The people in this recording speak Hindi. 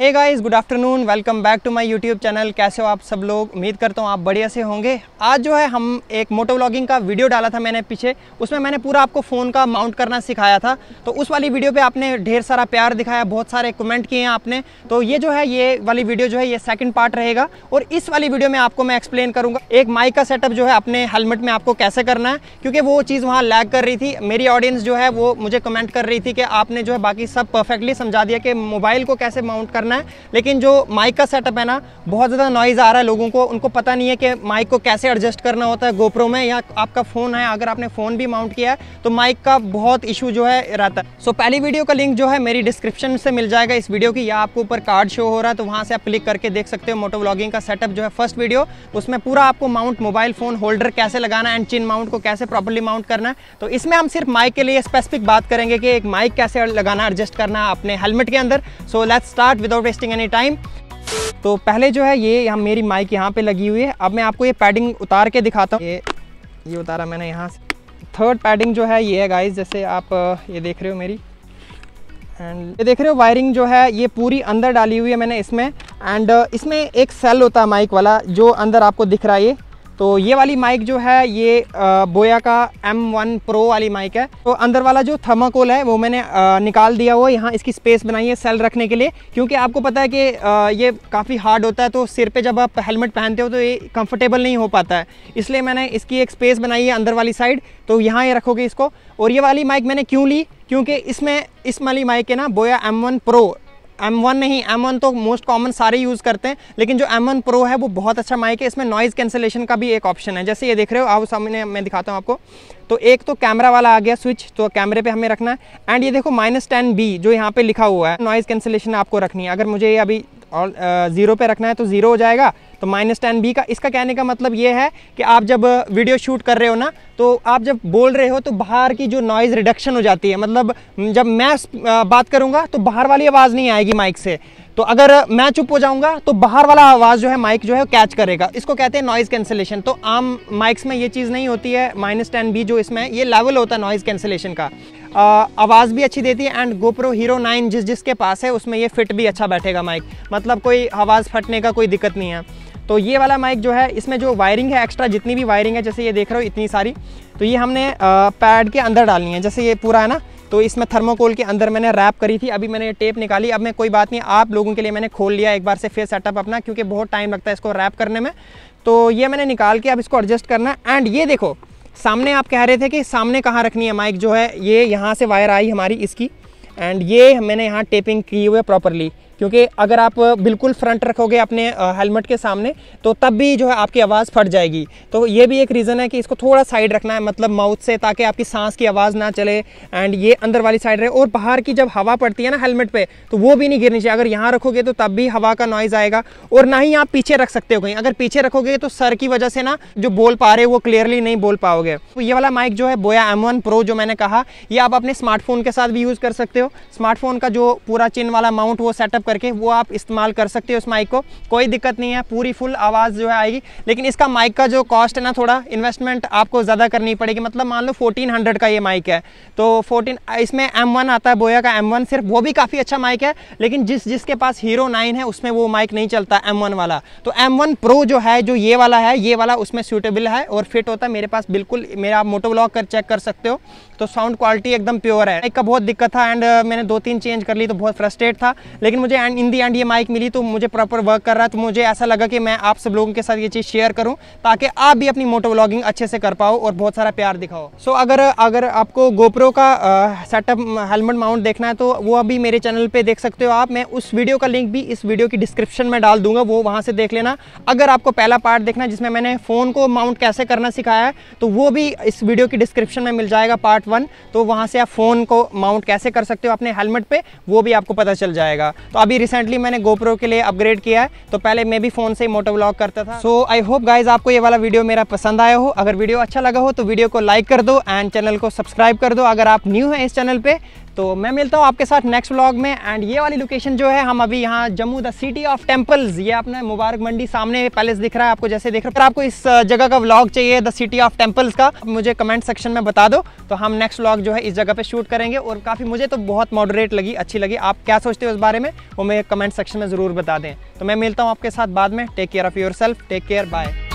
hey guys good afternoon welcome back to my YouTube channel कैसे हो आप सब लोग उम्मीद करता हूँ आप बढ़िया से होंगे आज जो है हम एक मोटो व्लॉगिंग का वीडियो डाला था मैंने पीछे उसमें मैंने पूरा आपको फ़ोन का माउंट करना सिखाया था तो उस वाली वीडियो पे आपने ढेर सारा प्यार दिखाया बहुत सारे कमेंट किए हैं आपने तो ये जो है ये वाली वीडियो जो है ये सेकेंड पार्ट रहेगा और इस वाली वीडियो में आपको मैं एक्सप्लेन करूँगा एक माइक का सेटअप जो है अपने हेलमेट में आपको कैसे करना है क्योंकि वो चीज़ वहाँ लैग कर रही थी मेरी ऑडियंस जो है वो मुझे कमेंट कर रही थी कि आपने जो है बाकी सब परफेक्टली समझा दिया कि मोबाइल को कैसे माउंट करना करना है लेकिन जो माइक का सेटअप है ना बहुत ज़्यादा नॉइज़ आ रहा है लोगों को उनको पता नहीं है कि माइक को कैसे एडजस्ट करना होता है गोप्रो में या आपका फ़ोन है अगर आपने फ़ोन भी माउंट किया है तो माइक का बहुत इशू जो है रहता है सो पहली वीडियो का लिंक जो है मेरी डिस्क्रिप्शन से मिल जाएगा इस वीडियो की या आपको ऊपर कार्ड शो हो रहा है तो वहाँ से आप क्लिक करके देख सकते हो मोटो ब्लॉगिंग का सेटअप जो है फर्स्ट वीडियो उसमें पूरा आपको माउंट मोबाइल फ़ोन होल्डर कैसे लगाना एंड चिन माउंट को कैसे प्रॉपरली माउंट करना है तो इसमें हम सिर्फ माइक के लिए स्पेसिफिक बात करेंगे कि एक माइक कैसे लगाना एडजस्ट करना अपने हेलमेट के अंदर so let's start with without wasting any time तो पहले जो है ये यहाँ मेरी माइक यहाँ पे लगी हुई है अब मैं आपको ये पैडिंग उतार के दिखाता हूँ ये ये उतारा मैंने यहाँ से थर्ड पैडिंग जो है ये है गाइस जैसे आप ये देख रहे हो मेरी एंड ये देख रहे हो वायरिंग जो है ये पूरी अंदर डाली हुई है मैंने इसमें एंड इसमें एक सेल होता है माइक वाला जो अंदर आपको दिख रहा है ये तो ये वाली माइक जो है ये बोया का M1 Pro वाली माइक है तो अंदर वाला जो थर्माकोल है वो मैंने निकाल दिया हुआ यहाँ इसकी स्पेस बनाई है सेल रखने के लिए क्योंकि आपको पता है कि ये काफ़ी हार्ड होता है तो सिर पे जब आप हेलमेट पहनते हो तो ये कंफर्टेबल नहीं हो पाता है इसलिए मैंने इसकी एक स्पेस बनाई है अंदर वाली साइड तो यहाँ ये रखोगे इसको और ये वाली माइक मैंने क्यों ली क्योंकि इसमें इस वाली माइक है ना Boya M one pro M one नहीं एम वन तो मोस्ट कॉमन सारे यूज़ करते हैं लेकिन जो एम वन प्रो है वो बहुत अच्छा माइक है इसमें नॉइज़ कैंसिलेशन का भी एक ऑप्शन है जैसे ये देख रहे हो आप सामने मैं दिखाता हूँ आपको तो एक तो कैमरा वाला आ गया स्विच तो कैमरे पे हमें रखना है एंड ये देखो माइनस टेन बी जो यहाँ पे लिखा हुआ है नॉइज़ कैंसिलेशन आपको रखनी है अगर मुझे अभी और ज़ीरो पे रखना है तो ज़ीरो हो जाएगा तो माइनस टेन बी का इसका कहने का मतलब ये है कि आप जब वीडियो शूट कर रहे हो ना तो आप जब बोल रहे हो तो बाहर की जो नॉइज़ रिडक्शन हो जाती है मतलब जब मैं बात करूँगा तो बाहर वाली आवाज़ नहीं आएगी माइक से तो अगर मैं चुप हो जाऊंगा तो बाहर वाला आवाज़ जो है माइक जो है कैच करेगा इसको कहते हैं नॉइज़ कैंसिलेशन तो आम माइक्स में ये चीज़ नहीं होती है माइनस टेन बी जो इसमें ये लेवल होता है नॉइज़ कैंसिलेशन का आवाज़ भी अच्छी देती है एंड गोप्रो हीरो नाइन जिस जिसके पास है उसमें ये फिट भी अच्छा बैठेगा माइक मतलब कोई आवाज़ फटने का कोई दिक्कत नहीं है तो ये वाला माइक जो है इसमें जो वायरिंग है एक्स्ट्रा जितनी भी वायरिंग है जैसे ये देख रहे हो इतनी सारी तो ये हमने पैड के अंदर डालनी है जैसे ये पूरा है ना तो इसमें थर्मोकोल के अंदर मैंने रैप करी थी अभी मैंने टेप निकाली अब मैं कोई बात नहीं आप लोगों के लिए मैंने खोल लिया एक बार से फिर सेटअप अपना क्योंकि बहुत टाइम लगता है इसको रैप करने में तो ये मैंने निकाल के अब इसको एडजस्ट करना एंड ये देखो सामने आप कह रहे थे कि सामने कहाँ रखनी है माइक जो है ये यहाँ से वायर आई हमारी इसकी एंड ये मैंने यहाँ टेपिंग की हुई है प्रॉपरली क्योंकि अगर आप बिल्कुल फ्रंट रखोगे अपने हेलमेट के सामने तो तब भी जो है आपकी आवाज़ फट जाएगी तो ये भी एक रीज़न है कि इसको थोड़ा साइड रखना है मतलब माउथ से ताकि आपकी सांस की आवाज़ ना चले एंड ये अंदर वाली साइड रहे और बाहर की जब हवा पड़ती है ना हेलमेट पर तो वो भी नहीं गिरनी चाहिए अगर यहाँ रखोगे तो तब भी हवा का नॉइज़ आएगा और ना ही आप पीछे रख सकते हो कहीं अगर पीछे रखोगे तो सर की वजह से ना जो बोल पा रहे वो क्लियरली नहीं बोल पाओगे तो ये वाला माइक जो है बोया एम वन प्रो जो मैंने कहा यह आप अपने स्मार्टफोन के साथ भी यूज़ कर सकते हो स्मार्टफोन का जो पूरा चिन वाला माउंट वो सेटअप करके वो आप इस्तेमाल कर सकते हो उस माइक को कोई दिक्कत नहीं है पूरी फुल आवाज़ जो है आएगी लेकिन इसका माइक का जो कॉस्ट है ना थोड़ा इन्वेस्टमेंट आपको ज़्यादा करनी पड़ेगी मतलब मान लो फोर्टीन का ये माइक है तो फोर्टीन इसमें एम आता है बोया का एम सिर्फ वो भी काफ़ी अच्छा माइक है लेकिन जिस जिसके पास हीरो नाइन है उसमें वो माइक नहीं चलता एम वाला तो एम प्रो जो है जो ये वाला है ये वाला उसमें सूटेबल है और फिट होता है मेरे पास बिल्कुल मेरा आप मोटो ब्लॉक कर चेक कर सकते हो तो साउंड क्वालिटी एकदम प्योर है एक का बहुत दिक्कत था एंड मैंने दो तीन चेंज कर ली तो बहुत फ्रस्ट्रेट था लेकिन मुझे एंड इन दी एंड ये माइक मिली तो मुझे प्रॉपर वर्क कर रहा है तो मुझे ऐसा लगा कि मैं आप सब लोगों के साथ ये चीज़ शेयर करूँ ताकि आप भी अपनी मोटो व्लॉगिंग अच्छे से कर पाओ और बहुत सारा प्यार दिखाओ सो so, अगर अगर आपको गोप्रो का सेटअप हेलमेट माउंट देखना है तो वो अभी मेरे चैनल पर देख सकते हो आप मैं उस वीडियो का लिंक भी इस वीडियो की डिस्क्रिप्शन में डाल दूंगा वो वहाँ से देख लेना अगर आपको पहला पार्ट देखना जिसमें मैंने फ़ोन को माउंट कैसे करना सिखाया है तो वो भी इस वीडियो की डिस्क्रिप्शन में मिल जाएगा पार्ट वन तो वहाँ से आप फ़ोन को माउंट कैसे कर सकते हो अपने हेलमेट पर वो भी आपको पता चल जाएगा तो अभी रिसेंटली मैंने गोप्रो के लिए अपग्रेड किया है तो पहले मैं भी फ़ोन से ही मोटो ब्लॉग करता था सो आई होप गाइज आपको ये वाला वीडियो मेरा पसंद आया हो अगर वीडियो अच्छा लगा हो तो वीडियो को लाइक कर दो एंड चैनल को सब्सक्राइब कर दो अगर आप न्यू हैं इस चैनल पर तो मैं मिलता हूँ आपके साथ नेक्स्ट व्लॉग में एंड ये वाली लोकेशन जो है हम अभी यहाँ Jammu the city of temples ये आपने मुबारक मंडी सामने पैलेस दिख रहा है आपको जैसे देख रहा है आपको इस जगह का व्लॉग चाहिए द सिटी ऑफ टेम्पल्स का मुझे कमेंट सेक्शन में बता दो तो हम नेक्स्ट व्लॉग जो है इस जगह पर शूट करेंगे और काफ़ी मुझे तो बहुत मॉडरेट लगी अच्छी लगी आप क्या सोचते हो उस बारे में वो मेरे कमेंट सेक्शन में ज़रूर बता दें तो मैं मिलता हूँ आपके साथ बाद में take care of your self take care bye